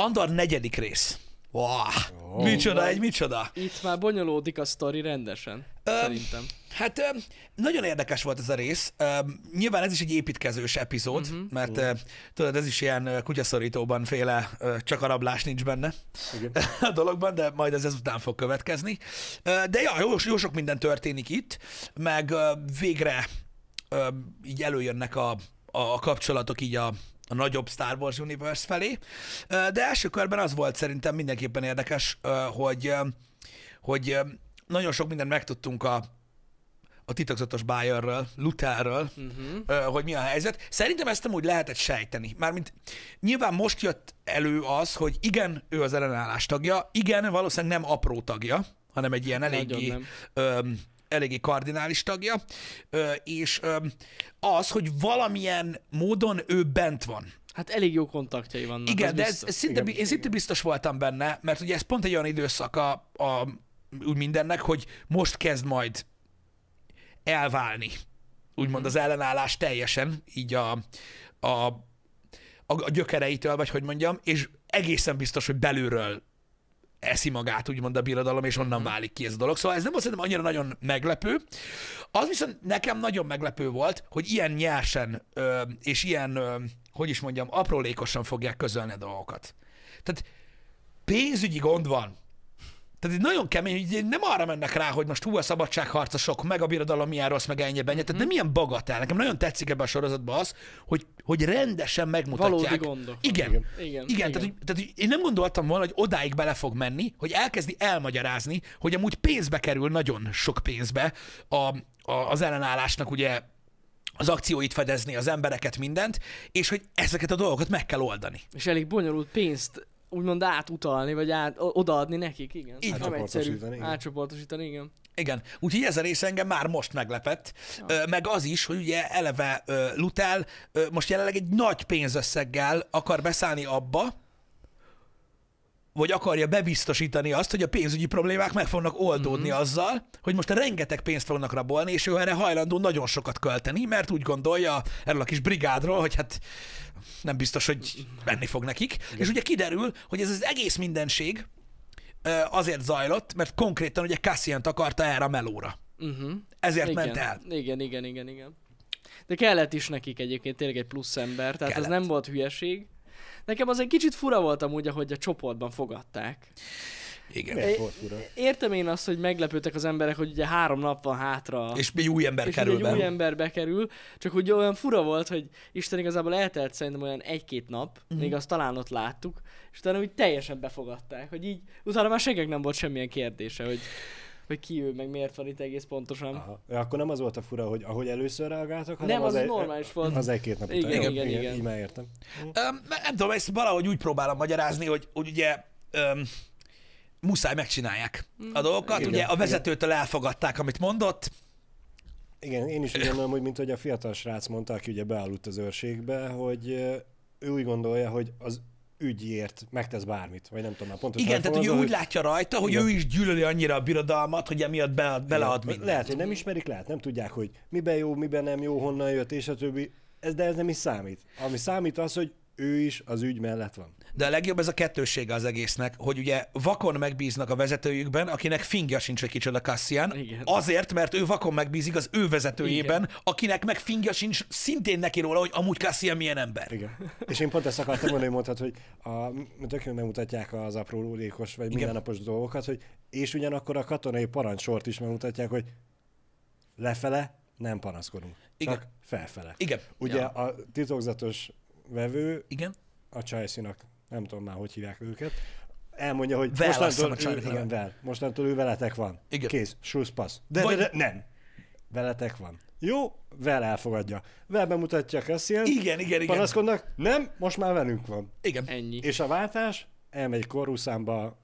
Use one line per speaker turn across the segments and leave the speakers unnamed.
Andor negyedik rész. Wow. Oh. Micsoda, egy micsoda. Itt már bonyolódik a sztori rendesen, öm, szerintem. Hát öm, nagyon érdekes volt ez a rész. Öm, nyilván ez is egy építkezős epizód, uh-huh. mert uh. tudod, ez is ilyen kutyaszorítóban féle, csak a rablás nincs benne Igen. a dologban, de majd ez ezután fog következni. De ja, jó, jó sok minden történik itt, meg végre így előjönnek a, a kapcsolatok így a a nagyobb Star Wars Universe felé. De első körben az volt szerintem mindenképpen érdekes, hogy, hogy nagyon sok mindent megtudtunk a, a titokzatos Bayerről, Lutherről, uh-huh. hogy mi a helyzet. Szerintem ezt amúgy lehetett sejteni. Mármint nyilván most jött elő az, hogy igen, ő az ellenállás tagja, igen, valószínűleg nem apró tagja, hanem egy ilyen eléggé eléggé kardinális tagja, és az, hogy valamilyen módon ő bent van. Hát elég jó kontaktjai vannak. Igen, de ez, ez szinte, igen, én szinte biztos voltam benne, mert ugye ez pont egy olyan időszak a, a, úgy mindennek, hogy most kezd majd elválni, úgymond mhm. az ellenállás teljesen, így a, a, a, a gyökereitől, vagy hogy mondjam, és egészen biztos, hogy belülről eszi magát, úgymond a birodalom, és onnan mhm. válik ki ez a dolog. Szóval ez nem azt szerintem annyira nagyon meglepő. Az viszont nekem nagyon meglepő volt, hogy ilyen nyersen ö, és ilyen, ö, hogy is mondjam, aprólékosan fogják közölni a dolgokat. Tehát pénzügyi gond van, tehát itt nagyon kemény, hogy nem arra mennek rá, hogy most hú, a szabadságharcosok, meg a birodalom milyen rossz, meg ennyi bennyi. Tehát mm. ilyen milyen bagatál. Nekem nagyon tetszik ebben a sorozatban az, hogy, hogy rendesen megmutatják. Valódi gondok. Igen. Igen. Igen. Igen. Tehát, hogy, tehát hogy én nem gondoltam volna, hogy odáig bele fog menni, hogy elkezdi elmagyarázni, hogy amúgy pénzbe kerül, nagyon sok pénzbe a, a, az ellenállásnak ugye az akcióit fedezni, az embereket, mindent, és hogy ezeket a dolgokat meg kell oldani. És elég bonyolult
pénzt úgymond átutalni, vagy át, odaadni nekik, igen. Így hát van, egyszerű. Igen.
Átcsoportosítani, igen. Igen, úgyhogy ez a rész engem már most meglepett, ja. meg az is, hogy ugye eleve Lutel most jelenleg egy nagy pénzösszeggel akar beszállni abba, vagy akarja bebiztosítani azt, hogy a pénzügyi problémák meg fognak oldódni mm-hmm. azzal, hogy most rengeteg pénzt fognak rabolni, és ő erre hajlandó nagyon sokat költeni, mert úgy gondolja erről a kis brigádról, hogy hát nem biztos, hogy menni fog nekik. Igen. És ugye kiderül, hogy ez az egész mindenség azért zajlott, mert konkrétan ugye Cassian akarta erre a melóra. Uh-huh. Ezért igen. ment el.
Igen, igen, igen, igen. De kellett is nekik egyébként tényleg egy plusz ember, tehát kellett. ez nem volt hülyeség. Nekem az egy kicsit fura volt amúgy, ahogy a csoportban fogadták. Igen. É, értem én azt, hogy meglepődtek az emberek, hogy ugye három nap van hátra. És mi új ember és kerül egy be. új ember bekerül, csak úgy olyan fura volt, hogy Isten igazából eltelt szerintem olyan egy-két nap, mm. még azt talán ott láttuk, és utána úgy teljesen befogadták, hogy így utána már senkinek nem volt semmilyen kérdése, hogy hogy ki ő, meg miért van itt egész pontosan. Aha.
akkor nem az volt a fura, hogy ahogy először reagáltak, hanem nem, az, az egy, normális e- volt. Az egy-két nap igen, után. Igen, igen, igen. igen. Így értem.
Um, nem tudom, ezt valahogy úgy próbálom magyarázni, hogy, hogy ugye um, muszáj megcsinálják mm. a dolgokat. Igen, ugye a vezetőtől elfogadták, amit mondott,
igen, én is úgy gondolom, hogy mint hogy a fiatal srác mondta, aki ugye beállult az őrségbe, hogy ő úgy gondolja, hogy az
ügyért megtesz bármit, vagy nem tudom már pontosan. Igen, tehát hogy ő úgy látja rajta, hogy igen. ő is gyűlöli annyira a birodalmat, hogy emiatt be, belead mindent. Lehet, hogy nem
ismerik, lehet, nem tudják, hogy miben jó, miben nem jó, honnan jött, és a többi. Ez, de ez nem is számít. Ami számít az, hogy ő is az ügy mellett van.
De a legjobb ez a kettősége az egésznek, hogy ugye vakon megbíznak a vezetőjükben, akinek fingja sincs, hogy kicsoda Cassian, Igen. azért, mert ő vakon megbízik az ő vezetőjében, Igen. akinek meg fingja sincs szintén neki róla, hogy amúgy Cassian milyen ember. Igen.
És én pont ezt akartam mondani, mondhat, hogy a, tök jól bemutatják az apró lékos vagy Igen. mindennapos dolgokat, hogy és ugyanakkor a katonai parancsort is megmutatják, hogy lefele nem panaszkodunk, Igen. csak felfele. Igen. Ugye ja. a titokzatos vevő Igen? a Csajszinak, nem tudom már, hogy hívják őket, elmondja, hogy Vel mostantól, ő, igen, vel, mostantól ő veletek van. Igen. Kész, schuss pass. De, Vagy... de, de, nem. Veletek van. Jó, vel elfogadja. Vel bemutatja a Igen, igen, igen. Panaszkodnak, nem, most már velünk van. Igen. Ennyi. És a váltás elmegy korruszámba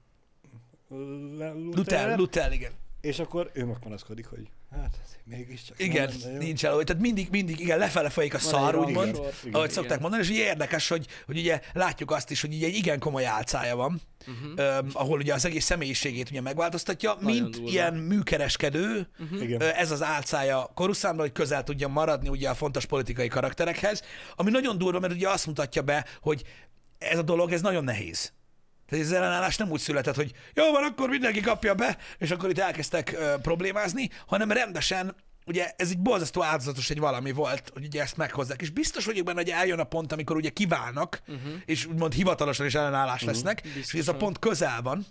Luther, Luther, igen. És akkor ő megpanaszkodik, hogy
Hát, mégiscsak. Igen, nincs el, tehát mindig, mindig, igen, lefele folyik a szar, úgymond, ahogy igen. szokták mondani, és ugye érdekes, hogy, hogy ugye látjuk azt is, hogy ugye egy igen komoly álcája van, uh-huh. Mhm. öm, ahol ugye az egész személyiségét ugye megváltoztatja, Nagyon mint durva. ilyen műkereskedő, uh-huh. ez az álcája koruszámra, hogy közel tudja maradni ugye a fontos politikai karakterekhez, ami nagyon durva, mert ugye azt mutatja be, hogy ez a dolog, ez nagyon nehéz. Tehát ez ellenállás nem úgy született, hogy jó van, akkor mindenki kapja be, és akkor itt elkezdtek ö, problémázni, hanem rendesen, ugye ez egy borzasztó áldozatos egy valami volt, hogy ugye ezt meghozzák. És biztos vagyok benne, hogy eljön a pont, amikor ugye kiválnak, uh-huh. és úgymond hivatalosan is ellenállás uh-huh. lesznek, biztos és ez a pont közel van.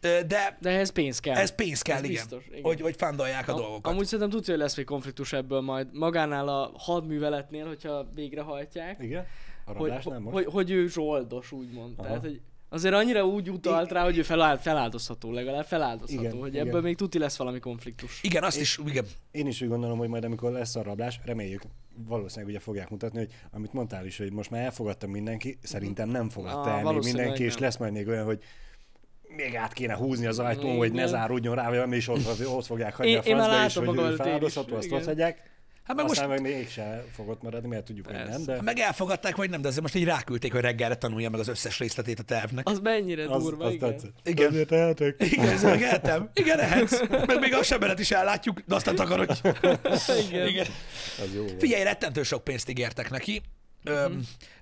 De, de ehhez pénz kell. Ez pénz kell, ez igen, biztos, igen. Hogy, hogy fándolják a, a dolgokat.
Amúgy szerintem tudja, hogy lesz még konfliktus ebből majd magánál a hadműveletnél, hogyha végrehajtják. Igen. A hogy, hogy, hogy, ő zsoldos, úgymond. Aha. Tehát, hogy azért annyira úgy utalt rá, hogy ő feláld, feláldozható, legalább feláldozható, igen, hogy igen. még tuti lesz valami konfliktus. Igen, azt én, is, igen.
Én is úgy gondolom, hogy majd amikor lesz a rablás, reméljük, valószínűleg ugye fogják mutatni, hogy amit mondtál is, hogy most már elfogadta mindenki, szerintem nem fogadta el még mindenki, és lesz majd még olyan, hogy még át kéne húzni az ajtón, hogy ne záródjon rá, vagy és
ott, ott fogják hagyni én, a francba, és hogy ő feláldozható, azt ott
hagyják. Hát meg Aztán most... meg se fogott maradni, mert tudjuk, Persze. hogy nem, de... Hát meg
elfogadták, vagy nem, de azért most így ráküldték, hogy reggelre tanulja meg az összes részletét a tervnek. Az mennyire az, durva, az igen. Tetszett.
Igen. Azért tehetek. Igen, meg eltem. Igen, ehhez.
Meg még a sebelet is ellátjuk, de aztán takarodj. Igen. igen. Az jó Figyelj, rettentő sok pénzt ígértek neki. Mm-hmm.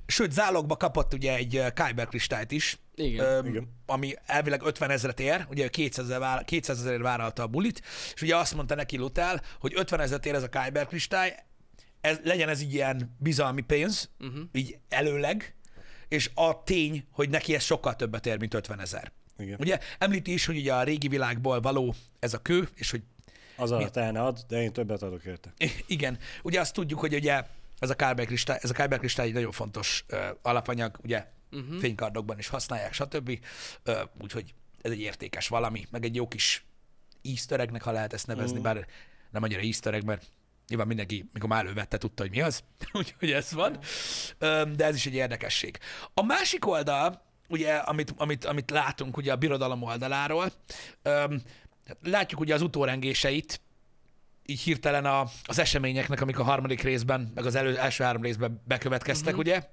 Sőt, zálogba kapott ugye egy Kyber kristályt is, igen, öm, igen. ami elvileg 50 ezeret ér, ugye 200 ezer 200 ezerért vállalta a bulit, és ugye azt mondta neki Lutel, hogy 50 ezeret ér ez a Kyber kristály, ez, legyen ez így ilyen bizalmi pénz, uh-huh. így előleg, és a tény, hogy neki ez sokkal többet ér, mint 50 ezer. Igen. Ugye említi is, hogy ugye a régi világból való ez a kő, és hogy... Az a
te ne ad, de én többet adok érte.
Igen. Ugye azt tudjuk, hogy ugye ez a Kárber kristály, ez a kristály egy nagyon fontos uh, alapanyag, ugye uh-huh. fénykardokban is használják, stb. Úgyhogy ez egy értékes valami, meg egy jó kis easter ha lehet ezt nevezni, uh-huh. bár nem annyira easter egg, mert nyilván mindenki, mikor már elővette, tudta, hogy mi az, úgyhogy ez van, de ez is egy érdekesség. A másik oldal, ugye, amit, amit, amit látunk ugye a birodalom oldaláról, látjuk ugye az utórengéseit, így hirtelen a, az eseményeknek, amik a harmadik részben, meg az elő, első három részben bekövetkeztek, uh-huh. ugye?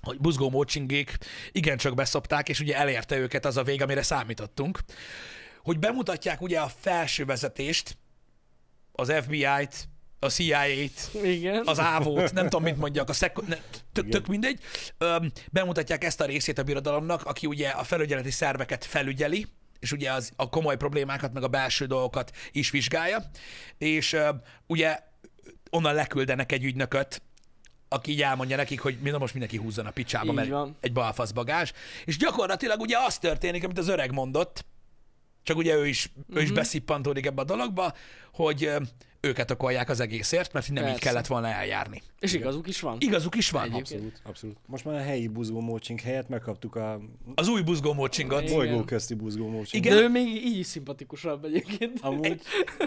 hogy buzgó mocsingék igencsak beszopták, és ugye elérte őket az a vég, amire számítottunk, hogy bemutatják ugye a felső vezetést, az FBI-t, a CIA-t, Igen. az ávót, nem tudom, mint mondjak, a szek- ne, tök, tök mindegy. Öm, bemutatják ezt a részét a birodalomnak, aki ugye a felügyeleti szerveket felügyeli, és ugye az, a komoly problémákat, meg a belső dolgokat is vizsgálja, és öm, ugye onnan leküldenek egy ügynököt, aki így elmondja nekik, hogy mi na most mindenki húzzon a picsába, így mert van. egy balfasz bagás. És gyakorlatilag ugye az történik, amit az öreg mondott, csak ugye ő is, mm-hmm. ő is mhm. beszippantódik ebbe a dologba, hogy őket okolják az egészért, mert nem Persze. így kellett volna eljárni. És igazuk is van. Igazuk is van. Egyébként.
Abszolút, abszolút. Most már a helyi mócsink helyett megkaptuk a...
Az új mócsinkat. A bolygó közti buzgómócsingot. Igen. De ő
még így is szimpatikusabb egyébként. Amúgy.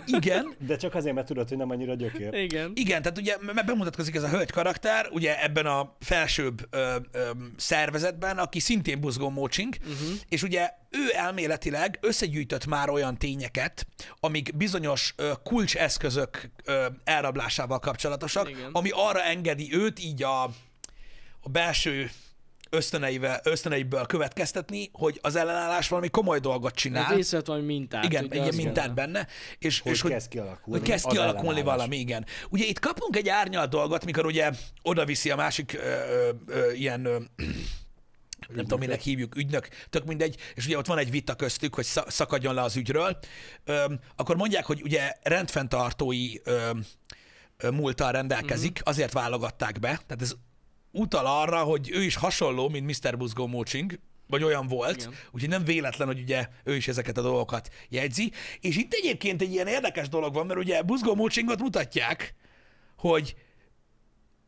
Igen. De csak azért, mert tudod, hogy nem annyira gyökér.
Igen. Igen, tehát ugye mert bemutatkozik ez a hölgy karakter, ugye ebben a felsőbb ö, ö, szervezetben, aki szintén mócsink, uh-huh. és ugye ő elméletileg összegyűjtött már olyan tényeket, amik bizonyos ö, kulcseszközök eszközök ö, elrablásával kapcsolatosak, Igen. ami arra engedi őt így a, a belső ösztöneivel, ösztöneiből következtetni, hogy az ellenállás valami komoly dolgot csinál. Ez észrevett valami mintát. Igen, egy ilyen mintát kellene. benne. És hogy, és, hogy kezd kialakulni. Hogy kezd kialakulni valami, igen. Ugye itt kapunk egy árnyal dolgot, mikor ugye oda viszi a másik ö, ö, ilyen ö, nem tudom, minek hívjuk, ügynök, tök mindegy, és ugye ott van egy vita köztük, hogy szakadjon le az ügyről, öm, akkor mondják, hogy ugye rendfenntartói öm, múltal rendelkezik, mm-hmm. azért válogatták be, tehát ez utal arra, hogy ő is hasonló, mint Mr. Buzgó Mocsing, vagy olyan volt, Igen. úgyhogy nem véletlen, hogy ugye ő is ezeket a dolgokat jegyzi. És itt egyébként egy ilyen érdekes dolog van, mert ugye Buzgó Mocsingot mutatják, hogy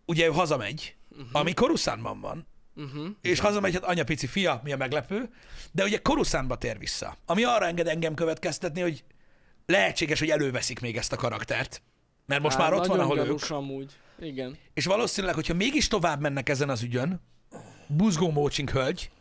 ugye ő hazamegy, uh-huh. ami Koruszánban van,
Uh-huh. És
hazamegy, hát anya pici fia, mi a meglepő. De ugye Koruszánba tér vissza, ami arra enged engem következtetni, hogy lehetséges, hogy előveszik még ezt a karaktert. Mert most Á, már ott van, ahol ők.
Amúgy. Igen.
És valószínűleg, hogyha mégis tovább mennek ezen az ügyön, buzgó mócsink hölgy,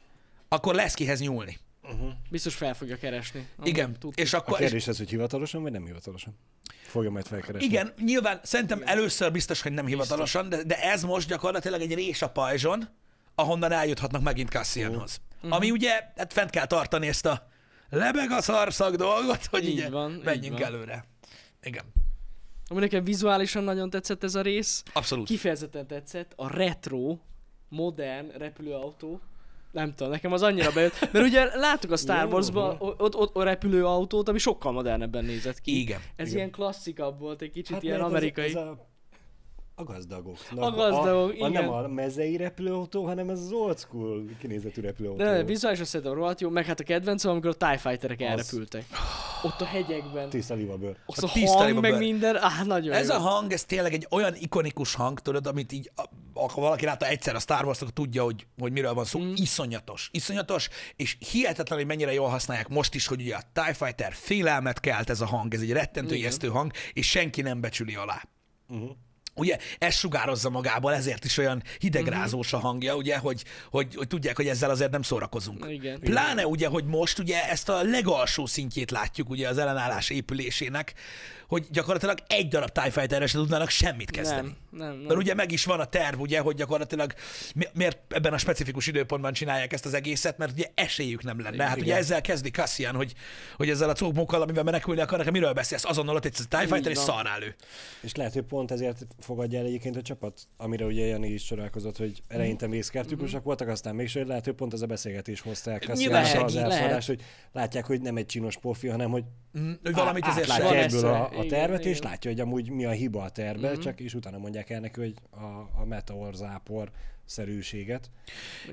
akkor lesz kihez nyúlni. Uh-huh. Biztos fel fogja keresni. Igen. Tud, és akkor, a kérdés
ez, hogy hivatalosan vagy nem hivatalosan? Fogja majd felkeresni. Igen,
nyilván szerintem Igen. először biztos, hogy nem hivatalosan, de, de ez most gyakorlatilag egy rés a pajzson, ahonnan eljuthatnak megint Cassianhoz. Uh-huh. Ami mhm. ugye, hát fent kell tartani ezt a lebeg a szarszak dolgot, hogy így ugye van, menjünk így van. előre.
Igen. Ami nekem vizuálisan nagyon tetszett ez a rész. Abszolút. Kifejezetten tetszett a retro, modern repülőautó. Nem tudom, nekem az annyira bejött. Mert ugye láttuk a Star Wars-ban ott, ott, ott a repülőautót, ami sokkal modernebben nézett ki. Igen. Ez igen. ilyen klasszikabb volt, egy kicsit hát ilyen amerikai. Ez a
a gazdagok. A gazdagok, a, igen. A, nem a mezei repülőautó, hanem ez az old school kinézetű repülőautó. De, de
vizuálisan szerintem rohadt jó, meg hát a kedvencem, amikor a TIE Fighterek az... elrepültek.
Ott a hegyekben. Tiszta libabőr. Az hát a, a hang, meg
minden, áh, nagyon Ez jó. a
hang, ez tényleg egy olyan ikonikus hang, tudod, amit így, ha valaki látta egyszer a Star wars tudja, hogy, hogy miről van szó. Mm. Iszonyatos, iszonyatos, és hihetetlen, hogy mennyire jól használják most is, hogy ugye a TIE Fighter félelmet kelt ez a hang, ez egy rettentő hang, és senki nem becsüli alá. Uh-huh ugye ez sugározza magából, ezért is olyan hidegrázós a hangja, ugye, hogy, hogy, hogy tudják, hogy ezzel azért nem szórakozunk.
Igen. Pláne
ugye, hogy most ugye ezt a legalsó szintjét látjuk ugye az ellenállás épülésének, hogy gyakorlatilag egy darab TIE fighter se tudnának semmit kezdeni. Nem,
nem, nem. Mert ugye
meg is van a terv, ugye, hogy gyakorlatilag mi, miért ebben a specifikus időpontban csinálják ezt az egészet, mert ugye esélyük nem lenne. Hát Igen. ugye ezzel kezdi Cassian, hogy, hogy ezzel a cókmókkal, amivel menekülni akarnak, miről beszélsz? Azonnal ott egy TIE fighter, és szarrá
És lehet, hogy pont ezért fogadja el egyébként a csapat, amire ugye Jani is csodálkozott, hogy eleinte mm. szkeptikusak mm voltak, aztán hogy lehet, hogy pont ez a beszélgetés hozta el Cassian az hogy látják, hogy nem egy csinos pofi, hanem hogy Mm, hogy valamit azért Látja a a tervet, igen, és igen. látja, hogy amúgy mi a hiba a terve, mm-hmm. csak és utána mondják el neki, hogy a, a meteorzápor szerűséget,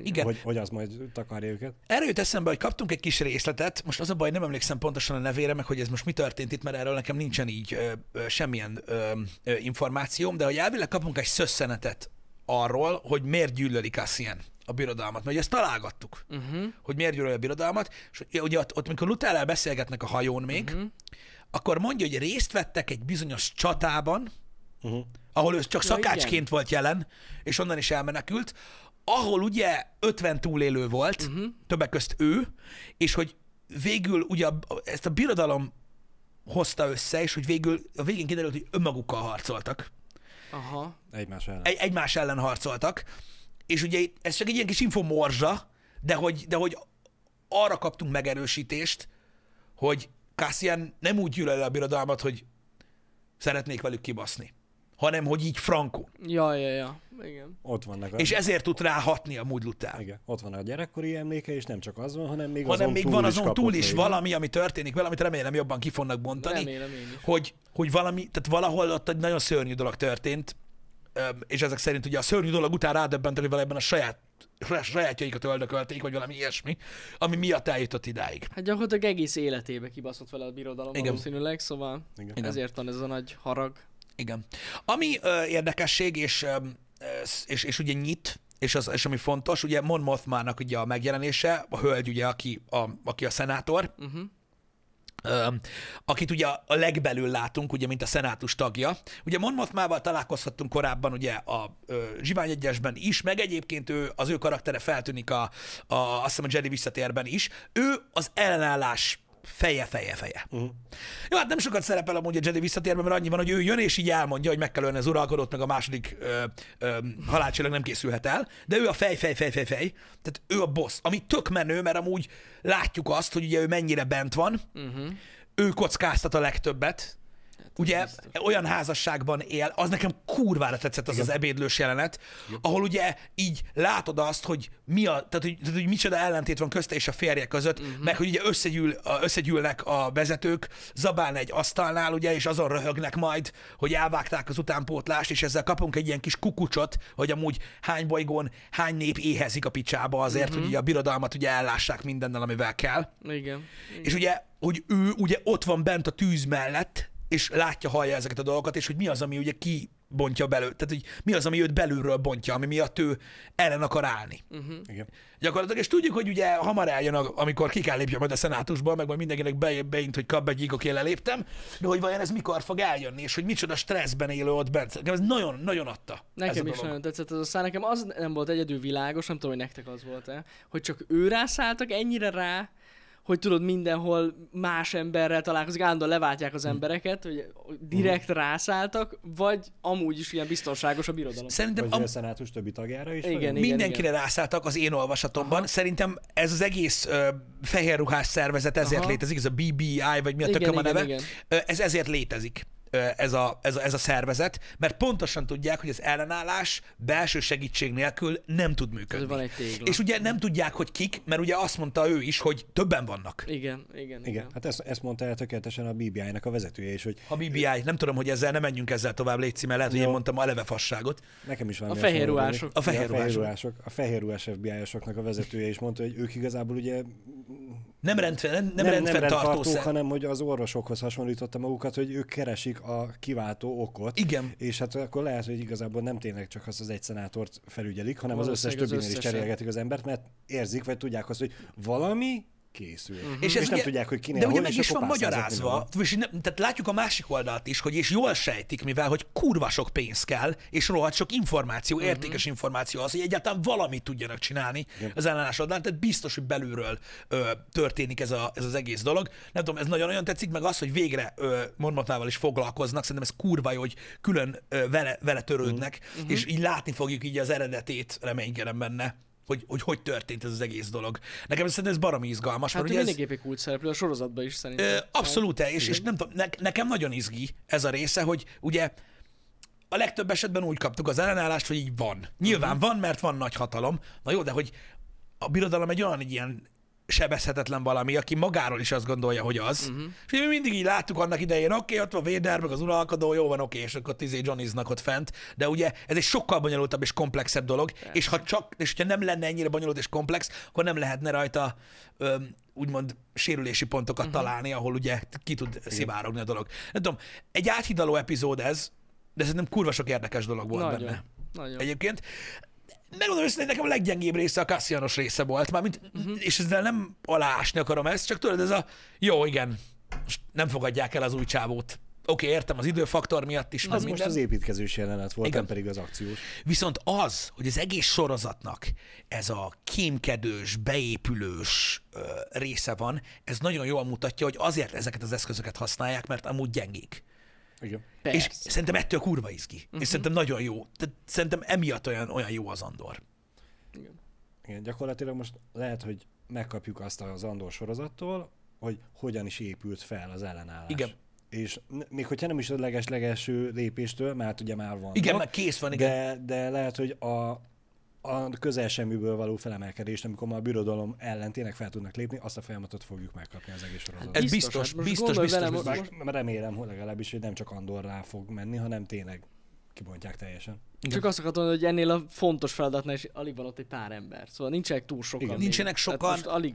Igen. Hogy, hogy az majd takarja őket.
Erről jut eszembe, hogy kaptunk egy kis részletet, most az a baj, nem emlékszem pontosan a nevére, meg hogy ez most mi történt itt, mert erről nekem nincsen így ö, ö, semmilyen ö, ö, információm, de hogy elvileg kapunk egy szösszenetet arról, hogy miért gyűlöli Cassian a birodalmat, mert ugye ezt találgattuk, uh-huh. hogy miért gyűlöli a birodalmat, és ugye ott, ott mikor Lutellel beszélgetnek a hajón még, uh-huh akkor mondja, hogy részt vettek egy bizonyos csatában, uh-huh. ahol ő csak ja, szakácsként igen. volt jelen, és onnan is elmenekült, ahol ugye 50 túlélő volt, uh-huh. többek közt ő, és hogy végül ugye ezt a birodalom hozta össze, és hogy végül a végén kiderült, hogy önmagukkal harcoltak. Aha.
Egymás ellen. Egy,
egymás ellen harcoltak. És ugye ez csak egy ilyen kis infomorzsa, de hogy, de hogy arra kaptunk megerősítést, hogy Cassian nem úgy el a birodalmat, hogy szeretnék velük kibaszni, hanem hogy így frankul.
Ja, ja, ja. Igen.
Ott vannak a... És ezért tud ráhatni a múgy után. Igen. Ott van a gyerekkori emléke, és nem
csak az van, hanem még hanem azon még túl van azon is túl is is valami,
ami történik vele, amit remélem jobban ki fognak bontani. Remélem én is. Hogy, hogy valami, tehát valahol ott egy nagyon szörnyű dolog történt, és ezek szerint ugye a szörnyű dolog után rádöbbentek, hogy valójában a saját sajátjaikat öldökölték, vagy valami ilyesmi, ami miatt eljutott idáig. Hát
gyakorlatilag egész életébe kibaszott vele a birodalom Igen. valószínűleg, szóval
Igen. ezért van ez a nagy harag. Igen. Ami ö, érdekesség, és, ö, és, és ugye nyit, és, az, és ami fontos, ugye Mon Mothmának ugye a megjelenése, a hölgy ugye, aki a, aki a szenátor, uh-huh akit ugye a legbelül látunk, ugye, mint a szenátus tagja. Ugye Monmouth-mával találkozhattunk korábban ugye a Zsivány egyesben is, meg egyébként ő, az ő karaktere feltűnik a, a, azt hiszem a Jedi visszatérben is. Ő az ellenállás feje, feje, feje. Uh-huh. Jó, hát nem sokat szerepel amúgy a Jedi visszatérben, mert annyi van, hogy ő jön, és így elmondja, hogy meg kell ölni az uralkodót, meg a második halálcsillag nem készülhet el, de ő a fej, fej, fej, fej, fej, tehát ő a boss, ami tök menő, mert amúgy látjuk azt, hogy ugye ő mennyire bent van, uh-huh. ő kockáztat a legtöbbet, Ugye Biztos. olyan házasságban él, az nekem kurvára tetszett az Igen. az ebédlős jelenet, Igen. ahol ugye így látod azt, hogy mi a, tehát hogy, tehát, hogy micsoda ellentét van közte és a férje között, uh-huh. meg hogy ugye összegyűl, összegyűlnek a vezetők, zabálna egy asztalnál, ugye, és azon röhögnek majd, hogy elvágták az utánpótlást, és ezzel kapunk egy ilyen kis kukucsot, hogy amúgy hány bolygón, hány nép éhezik a picsába azért, uh-huh. hogy ugye mhm. a birodalmat ugye ellássák mindennel, amivel kell. Igen. Igen. És ugye, hogy ő ugye ott van bent a tűz mellett, és látja, hallja ezeket a dolgokat, és hogy mi az, ami ugye ki bontja belőle, tehát hogy mi az, ami őt belülről bontja, ami miatt ő ellen akar állni. Uh-huh. Igen. Gyakorlatilag, és tudjuk, hogy ugye hamar eljön, a amikor ki kell lépje majd a szenátusból, meg majd mindenkinek be, beint, hogy kap egy oké, leléptem, de hogy vajon ez mikor fog eljönni, és hogy micsoda stresszben élő ott bent. Nekem ez nagyon, nagyon adta. Nekem is dolog. nagyon
tetszett ez a szár, nekem az nem volt egyedül világos, nem tudom, hogy nektek az volt-e, hogy csak ő rászálltak ennyire rá, hogy tudod, mindenhol más emberrel találkozik, állandóan leváltják az hm. embereket, hogy direkt hm. rászálltak, vagy amúgy is ilyen biztonságos a birodalom. Szerintem
vagy am... a szenátus többi tagjára is. Igen, igen, Mindenkire igen. rászálltak az én olvasatomban. Aha. Szerintem ez az egész uh, fehér ruhás szervezet ezért Aha. létezik, ez a BBI, vagy mi a tököm a neve. Igen, igen. Ez ezért létezik ez a, ez, a, ez a szervezet, mert pontosan tudják, hogy az ellenállás belső segítség nélkül nem tud működni. Ez van egy tégla. És ugye nem tudják, hogy kik, mert ugye azt mondta ő is, hogy többen vannak. Igen, igen. igen. igen. Hát ezt,
ezt mondta el tökéletesen a bbi nak a vezetője
is. Hogy a BBI, ő... nem tudom, hogy ezzel nem menjünk ezzel tovább, létszi, mert lehet, hogy én mondtam a leve fasságot. Nekem is van. A fehér ruhások. A fehér ruhások.
A fehér ruhás FBI-osoknak a vezetője is mondta, hogy ők igazából ugye
nem, rendfe, nem, nem, nem rendfenntartó, szem...
hanem hogy az orvosokhoz hasonlította magukat, hogy ők keresik a kiváltó okot. Igen. És hát akkor lehet, hogy igazából nem tényleg csak azt az egy szenátort felügyelik, hanem az összes többinél is cserélgetik az embert, mert érzik, vagy tudják azt, hogy valami
készül. Uh-huh. És, ez és ugye, nem tudják, hogy kinek De ugye meg is van magyarázva, és nem, tehát látjuk a másik oldalt is, hogy és jól sejtik, mivel hogy kurva sok pénz kell, és rohadt sok információ, uh-huh. értékes információ az, hogy egyáltalán valamit tudjanak csinálni Igen. az ellenás oldalán, tehát biztos, hogy belülről ö, történik ez, a, ez az egész dolog. Nem tudom, ez nagyon-nagyon tetszik, meg az, hogy végre ö, is foglalkoznak, szerintem ez kurva jó, hogy külön ö, vele, vele törődnek, uh-huh. és így látni fogjuk így az eredetét, reménykedem benne hogy, hogy hogy történt ez az egész dolog. Nekem szerintem ez baromi izgalmas. Hát mert ugye mindig
ez... kult szereplő a sorozatban is szerintem. Ö, abszolút, hát, és, és nem
tudom, ne, nekem nagyon izgi ez a része, hogy ugye a legtöbb esetben úgy kaptuk az ellenállást, hogy így van. Nyilván uh-huh. van, mert van nagy hatalom. Na jó, de hogy a birodalom egy olyan egy ilyen sebezhetetlen valami, aki magáról is azt gondolja, hogy az. Uh-huh. És mi mindig így láttuk annak idején, oké, okay, ott van Véder, meg az uralkodó, jó van, oké, okay, és akkor tizé Johnnyznak ott fent, de ugye ez egy sokkal bonyolultabb és komplexebb dolog, Persze. és ha csak, és ha nem lenne ennyire bonyolult és komplex, akkor nem lehetne rajta öm, úgymond sérülési pontokat uh-huh. találni, ahol ugye ki tud Igen. szivárogni a dolog. Nem tudom, egy áthidaló epizód ez, de szerintem kurva sok érdekes dolog volt Nagyon. benne. Nagyon. Egyébként megmondom őszintén, nekem a leggyengébb része a Cassianos része volt, már mint, uh-huh. Mhm. és ezzel nem aláásni akarom ezt, csak tudod, ez a jó, igen, most nem fogadják el az új csávót. Oké, okay, értem, az időfaktor miatt is. Az most az építkezős jelenet volt, igen. nem pedig az akciós. Viszont az, hogy az egész sorozatnak ez a kémkedős, beépülős ö, része van, ez nagyon jól mutatja, hogy azért ezeket az eszközöket használják, mert amúgy gyengék. Igen. És szerintem ettől kurva izgi. Uh-huh. És mhm. szerintem nagyon jó. Tehát szerintem emiatt olyan, olyan jó az Andor.
Igen. Igen, gyakorlatilag most lehet, hogy megkapjuk azt az Andor sorozattól, hogy hogyan is épült fel az ellenállás. Igen. És még hogyha nem is a leges-legelső lépéstől, mert hát ugye már van. Igen, már kész van, igen. De, de lehet, hogy a, a közel semmiből való felemelkedést, amikor már a birodalom ellen tényleg fel tudnak lépni, azt a folyamatot fogjuk megkapni az egész sorozatban. Ez biztos, hát biztos, biztos, hát biztos, biztos. Most... Remélem hogy legalábbis, hogy nem csak Andor rá fog menni, hanem tényleg kibontják teljesen. Igen. Csak
azt akartam hogy ennél a fontos feladatnál is alig van ott egy pár ember. Szóval nincsenek túl sokan. Igen. Nincsenek sokan. Most alig...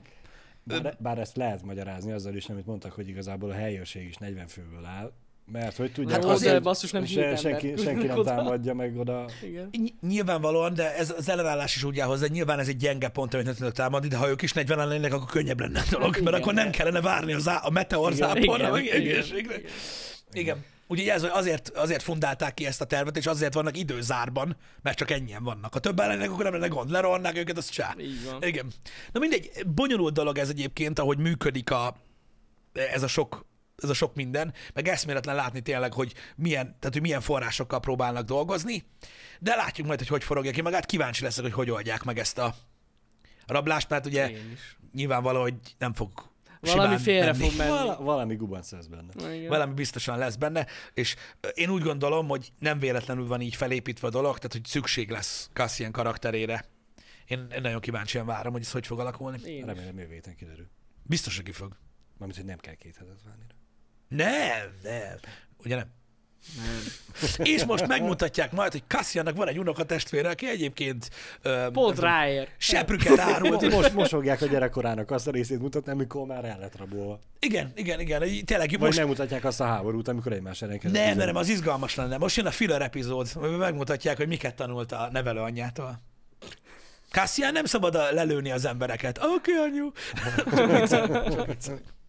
Bár,
bár, ezt lehet magyarázni azzal is, amit mondtak, hogy igazából a helyőrség is 40 főből áll,
mert hogy tudják, hát azért basszus nem se, senki, senki nem támadja meg oda. Igen. Nyilvánvalóan, de ez az ellenállás is úgy áll hozzá, nyilván ez egy gyenge pont, amit nem tudok támadni, de ha ők is 40 lennének, akkor könnyebb lenne a dolog, mert akkor nem kellene várni az á, a meteor záporra, meg egészségre. Igen. igen. Úgyhogy ez, azért, azért fundálták ki ezt a tervet, és azért vannak időzárban, mert csak ennyien vannak. Ha többen lennének, akkor nem lenne gond. Lerohannák őket, az csá. Igen. Na mindegy, bonyolult dolog ez egyébként, ahogy működik a, ez a sok ez a sok minden, meg eszméletlen látni tényleg, hogy milyen, tehát, hogy milyen forrásokkal próbálnak dolgozni, de látjuk majd, hogy hogy forogja ki magát, kíváncsi leszek, hogy hogy oldják meg ezt a rablást, mert ugye nyilvánvaló, hogy nem fog Valami félre menni. fog menni. Val- valami
gubanc lesz benne. Igen. Valami
biztosan lesz benne, és én úgy gondolom, hogy nem véletlenül van így felépítve a dolog, tehát hogy szükség lesz Cassian karakterére. Én, én nagyon kíváncsian várom, hogy ez hogy fog alakulni. Én Remélem jövő héten kiderül. Biztos, hogy ki
fog. Mármint, hogy nem kell két hetet várni.
Nem, nem. Ugye nem? Nem. És most megmutatják majd, hogy Kassiannak van egy unokatestvére, aki egyébként... Pont ráér. Seprüket árult. Most mosogják
a gyerekkorának azt a részét mutatni, amikor már el lett rabolva.
Igen, igen, igen. Tényleg, Vagy most... nem mutatják azt a háborút, amikor egymás ellen Nem, nem, nem, az izgalmas lenne. Most jön a filler epizód, amiben megmutatják, hogy miket tanult a nevelő anyjától. Kassian nem szabad lelőni az embereket. Oké, okay, anyu. Csak csak